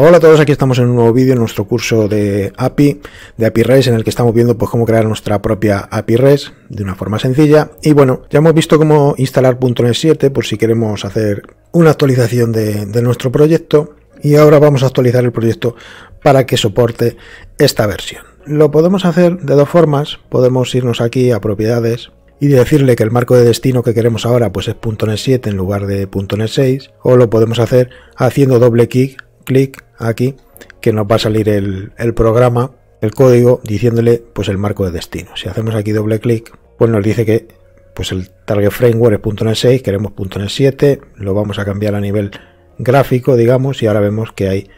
Hola a todos, aquí estamos en un nuevo vídeo en nuestro curso de API, de API REST, en el que estamos viendo pues cómo crear nuestra propia API REST de una forma sencilla. Y bueno, ya hemos visto cómo instalar .NET 7 por si queremos hacer una actualización de, nuestro proyecto. Y ahora vamos a actualizar el proyecto para que soporte esta versión. Lo podemos hacer de dos formas. Podemos irnos aquí a propiedades, y decirle que el marco de destino que queremos ahora pues es .NET 7 en lugar de .NET 6 o lo podemos hacer haciendo doble clic clic aquí que nos va a salir el, el programa, el código, diciéndole pues el marco de destino. Si hacemos aquí doble clic, pues nos dice que pues el target framework es .NET 6, queremos .NET 7, lo vamos a cambiar a nivel gráfico, digamos, y ahora vemos que ahí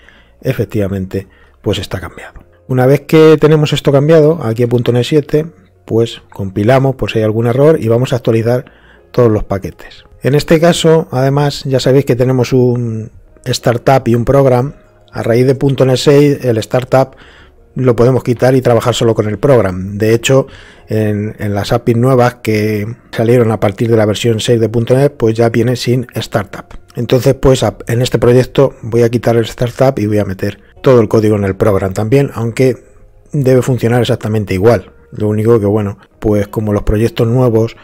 efectivamente pues está cambiado. Una vez que tenemos esto cambiado aquí en .NET 7, pues compilamos por pues, si hay algún error y vamos a actualizar todos los paquetes. En este caso, además, ya sabéis que tenemos un, startup y un program, a raíz de .NET 6 el startup lo podemos quitar y trabajar solo con el program. De hecho, en, las APIs nuevas que salieron a partir de la versión 6 de .NET, pues ya viene sin startup. Entonces, pues en este proyecto voy a quitar el startup y voy a meter todo el código en el program también, aunque debe funcionar exactamente igual. Lo único que, bueno, pues como los proyectos nuevos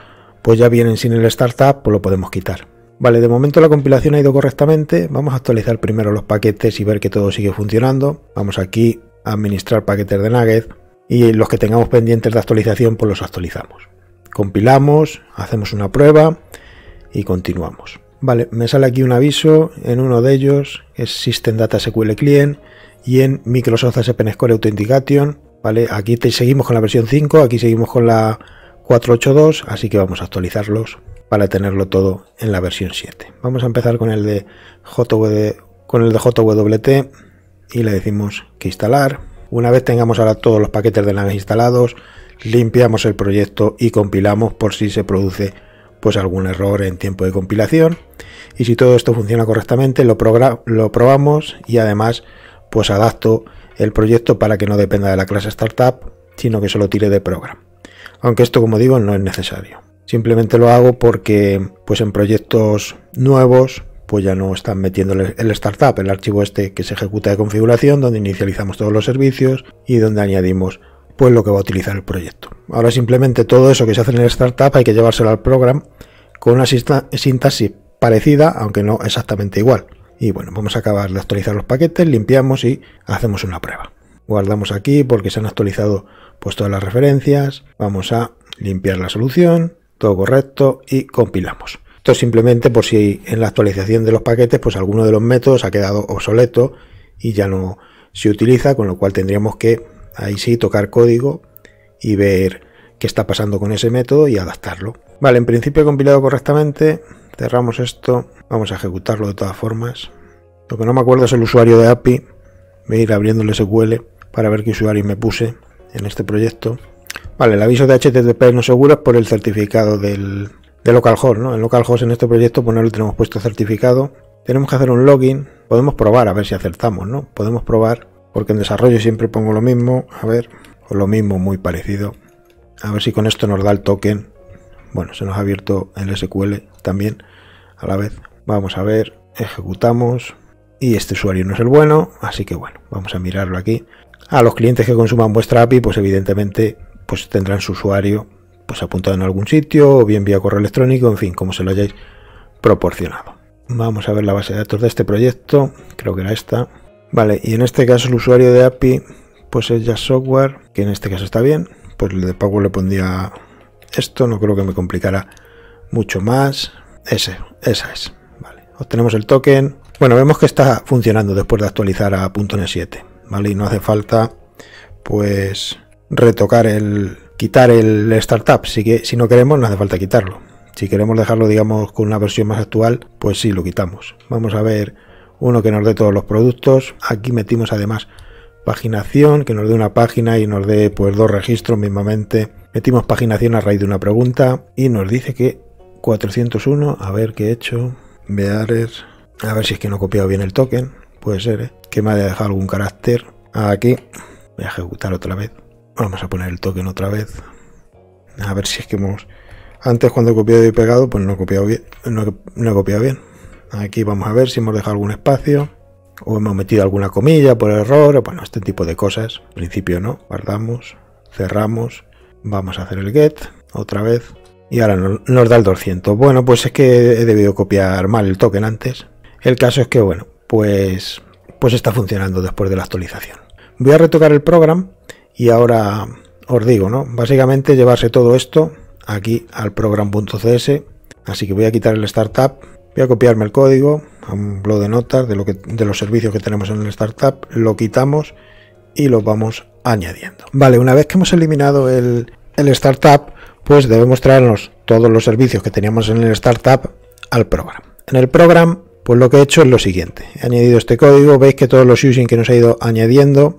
pues ya vienen sin el startup, pues lo podemos quitar. Vale, de momento la compilación ha ido correctamente. Vamos a actualizar primero los paquetes y ver que todo sigue funcionando. Vamos aquí a administrar paquetes de Nugget y los que tengamos pendientes de actualización pues los actualizamos. Compilamos, hacemos una prueba y continuamos. Vale, me sale aquí un aviso en uno de ellos, es System Data SQL Client y en Microsoft SPN Score Authentication. Vale, aquí te seguimos con la versión 5, aquí seguimos con la 482, así que vamos a actualizarlos para tenerlo todo en la versión 7. Vamos a empezar con el de, con el de JWT y le decimos que instalar. Una vez tengamos ahora todos los paquetes de naves instalados, limpiamos el proyecto y compilamos por si se produce pues algún error en tiempo de compilación. Y si todo esto funciona correctamente, lo, lo probamos y además pues adapto el proyecto para que no dependa de la clase startup, sino que solo tire de programa. Aunque esto, como digo, no es necesario. Simplemente lo hago porque pues en proyectos nuevos pues ya no están metiendo el startup, el archivo este que se ejecuta de configuración, donde inicializamos todos los servicios y donde añadimos pues lo que va a utilizar el proyecto. Ahora simplemente todo eso que se hace en el startup hay que llevárselo al program con una sintaxis parecida, aunque no exactamente igual. Y bueno, vamos a acabar de actualizar los paquetes, limpiamos y hacemos una prueba. Guardamos aquí porque se han actualizado pues todas las referencias. Vamos a limpiar la solución todo correcto y compilamos. Esto simplemente por si en la actualización de los paquetes pues alguno de los métodos ha quedado obsoleto y ya no se utiliza, con lo cual tendríamos que ahí sí tocar código y ver qué está pasando con ese método y adaptarlo. Vale, en principio he compilado correctamente, cerramos esto, vamos a ejecutarlo de todas formas. Lo que no me acuerdo es el usuario de API, voy a ir abriéndole SQL para ver qué usuario me puse en este proyecto. Vale, el aviso de HTTP no seguro es por el certificado del, de localhost, ¿no? En localhost en este proyecto pues no tenemos puesto certificado. Tenemos que hacer un login. Podemos probar a ver si acertamos, ¿no? Podemos probar porque en desarrollo siempre pongo lo mismo. A ver, o lo mismo, muy parecido. A ver si con esto nos da el token. Bueno, se nos ha abierto el SQL también a la vez. Vamos a ver, ejecutamos. Y este usuario no es el bueno, así que bueno, vamos a mirarlo aquí. A los clientes que consuman vuestra API, pues evidentemente pues tendrán su usuario pues apuntado en algún sitio o bien vía correo electrónico, en fin, como se lo hayáis proporcionado. Vamos a ver la base de datos de este proyecto, creo que era esta. Vale, y en este caso el usuario de API pues es ya software, que en este caso está bien, pues el de pago le pondría esto, no creo que me complicara mucho más. Ese, esa es. Vale, obtenemos el token. Bueno, vemos que está funcionando después de actualizar a .NET 7, ¿vale? Y no hace falta pues retocar el quitar el startup. Si, que, si no queremos, no hace falta quitarlo. Si queremos dejarlo, digamos, con una versión más actual, pues sí, lo quitamos. Vamos a ver uno que nos dé todos los productos. Aquí metimos además paginación, que nos dé una página y nos dé pues dos registros mismamente. Metimos paginación a raíz de una pregunta y nos dice que 401, a ver qué he hecho, ver a ver si es que no he copiado bien el token, puede ser, ¿eh? que me haya dejado algún carácter. Aquí voy a ejecutar otra vez. Vamos a poner el token otra vez. A ver si es que hemos... Antes cuando he copiado y pegado, pues no he copiado bien. No copiado bien. Aquí vamos a ver si hemos dejado algún espacio. O hemos metido alguna comilla por error. O bueno, este tipo de cosas. Al principio no. Guardamos. Cerramos. Vamos a hacer el get. Otra vez. Y ahora nos da el 200. Bueno, pues es que he debido copiar mal el token antes. El caso es que, bueno, pues, pues está funcionando después de la actualización. Voy a retocar el programa y ahora os digo, ¿no? Básicamente llevarse todo esto aquí al program.cs. Así que voy a quitar el startup, voy a copiarme el código a un blog de notas de, lo que, de los servicios que tenemos en el startup, lo quitamos y lo vamos añadiendo. Vale, una vez que hemos eliminado el, startup, pues debemos traernos todos los servicios que teníamos en el startup al program. En el program, pues lo que he hecho es lo siguiente. He añadido este código, veis que todos los using que nos ha ido añadiendo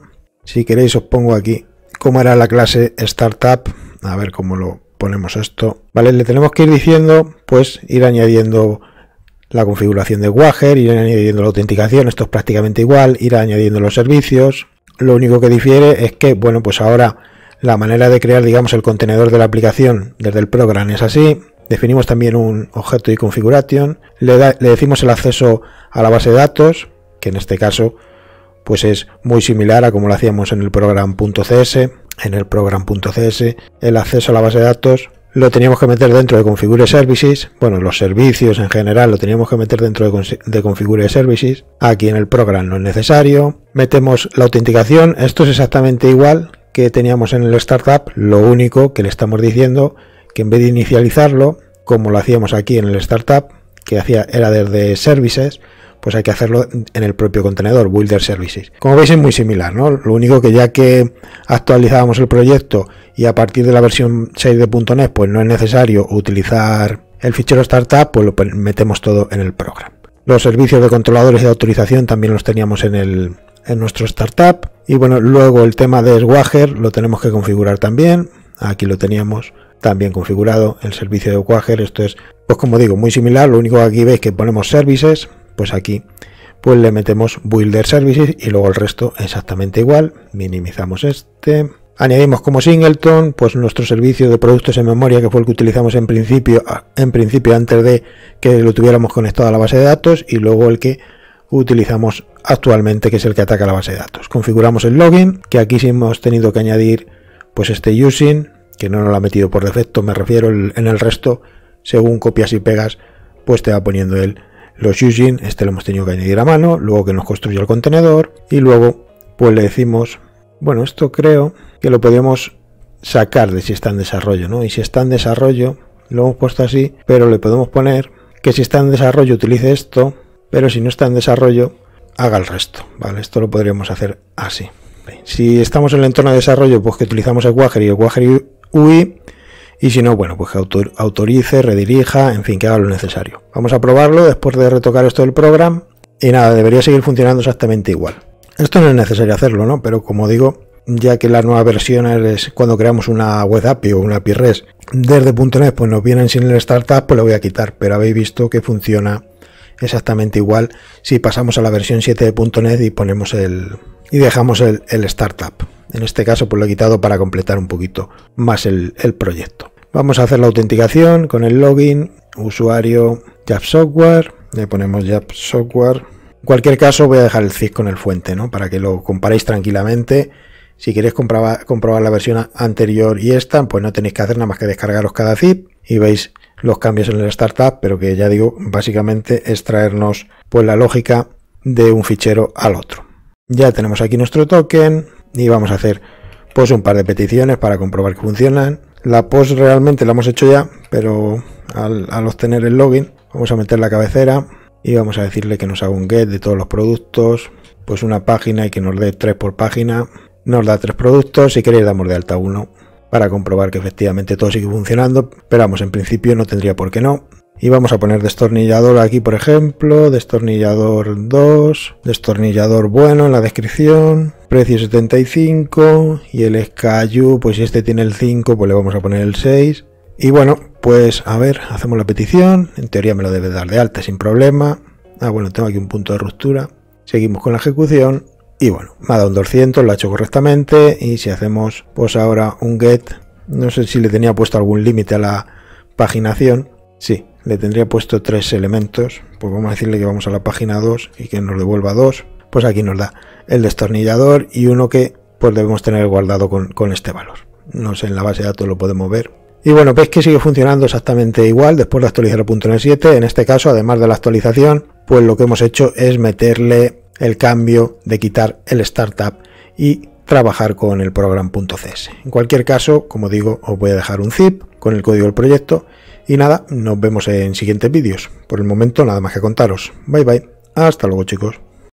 si queréis os pongo aquí cómo era la clase Startup. A ver cómo lo ponemos esto. Vale, le tenemos que ir diciendo, pues ir añadiendo la configuración de Wager, ir añadiendo la autenticación, esto es prácticamente igual, ir añadiendo los servicios. Lo único que difiere es que, bueno, pues ahora la manera de crear, digamos, el contenedor de la aplicación desde el program es así. Definimos también un objeto de configuration. Le, le decimos el acceso a la base de datos, que en este caso pues es muy similar a como lo hacíamos en el program.cs, en el program.cs, el acceso a la base de datos lo teníamos que meter dentro de Configure Services, bueno, los servicios en general lo teníamos que meter dentro de, Configure Services, aquí en el program no es necesario, metemos la autenticación, esto es exactamente igual que teníamos en el startup, lo único que le estamos diciendo que en vez de inicializarlo, como lo hacíamos aquí en el startup, que hacía era desde services, pues hay que hacerlo en el propio contenedor, Builder Services. Como veis es muy similar, ¿no? Lo único que ya que actualizábamos el proyecto y a partir de la versión 6 de .NET, pues no es necesario utilizar el fichero startup, pues lo metemos todo en el programa. Los servicios de controladores de autorización también los teníamos en, el, en nuestro startup. Y bueno, luego el tema de Swagger lo tenemos que configurar también. Aquí lo teníamos también configurado el servicio de Swagger. Esto es, pues como digo, muy similar. Lo único que aquí veis que ponemos services pues aquí pues le metemos Builder Services y luego el resto exactamente igual. Minimizamos este. Añadimos como singleton pues nuestro servicio de productos en memoria que fue el que utilizamos en principio, ah, en principio antes de que lo tuviéramos conectado a la base de datos y luego el que utilizamos actualmente que es el que ataca la base de datos. Configuramos el login que aquí sí hemos tenido que añadir pues este using que no nos lo ha metido por defecto me refiero en el resto según copias y pegas pues te va poniendo el los using, este lo hemos tenido que añadir a mano, luego que nos construye el contenedor y luego pues le decimos, bueno, esto creo que lo podemos sacar de si está en desarrollo, ¿no? Y si está en desarrollo, lo hemos puesto así, pero le podemos poner que si está en desarrollo utilice esto, pero si no está en desarrollo, haga el resto, ¿vale? Esto lo podríamos hacer así. Si estamos en el entorno de desarrollo, pues que utilizamos el Wager y el Wager UI, y si no, bueno, pues que autorice, redirija, en fin, que haga lo necesario. Vamos a probarlo después de retocar esto del programa y nada, debería seguir funcionando exactamente igual. Esto no es necesario hacerlo, ¿no? Pero como digo, ya que la nueva versión es cuando creamos una web API o una API REST desde .NET, pues nos vienen sin el startup, pues lo voy a quitar, pero habéis visto que funciona exactamente igual si pasamos a la versión 7 de .NET y ponemos el y dejamos el, el startup. En este caso pues lo he quitado para completar un poquito más el, proyecto. Vamos a hacer la autenticación con el login, usuario, Jab Software, le ponemos Jab Software. En cualquier caso voy a dejar el zip con el fuente, ¿no? Para que lo comparéis tranquilamente. Si queréis comprobar, la versión anterior y esta, pues no tenéis que hacer nada más que descargaros cada zip y veis los cambios en el startup, pero que ya digo, básicamente es traernos pues la lógica de un fichero al otro. Ya tenemos aquí nuestro token, y vamos a hacer pues un par de peticiones para comprobar que funcionan. La post realmente la hemos hecho ya, pero al, al obtener el login vamos a meter la cabecera y vamos a decirle que nos haga un get de todos los productos, pues una página y que nos dé tres por página. Nos da tres productos, si queréis damos de alta uno para comprobar que efectivamente todo sigue funcionando, pero vamos, en principio no tendría por qué no y vamos a poner destornillador aquí por ejemplo, destornillador 2, destornillador bueno en la descripción, precio 75 y el SKU, pues si este tiene el 5 pues le vamos a poner el 6 y bueno pues a ver, hacemos la petición, en teoría me lo debe dar de alta sin problema, ah bueno tengo aquí un punto de ruptura, seguimos con la ejecución y bueno, me ha dado un 200, lo ha hecho correctamente y si hacemos pues ahora un get, no sé si le tenía puesto algún límite a la paginación, sí, le tendría puesto tres elementos, pues vamos a decirle que vamos a la página 2 y que nos devuelva dos. pues aquí nos da el destornillador y uno que pues debemos tener guardado con, este valor. No sé, en la base de datos lo podemos ver. Y bueno, veis que sigue funcionando exactamente igual después de actualizar el punto 7. En este caso, además de la actualización, pues lo que hemos hecho es meterle el cambio de quitar el startup y trabajar con el program.cs. En cualquier caso, como digo, os voy a dejar un zip con el código del proyecto y nada, nos vemos en siguientes vídeos. Por el momento nada más que contaros. Bye bye. Hasta luego chicos.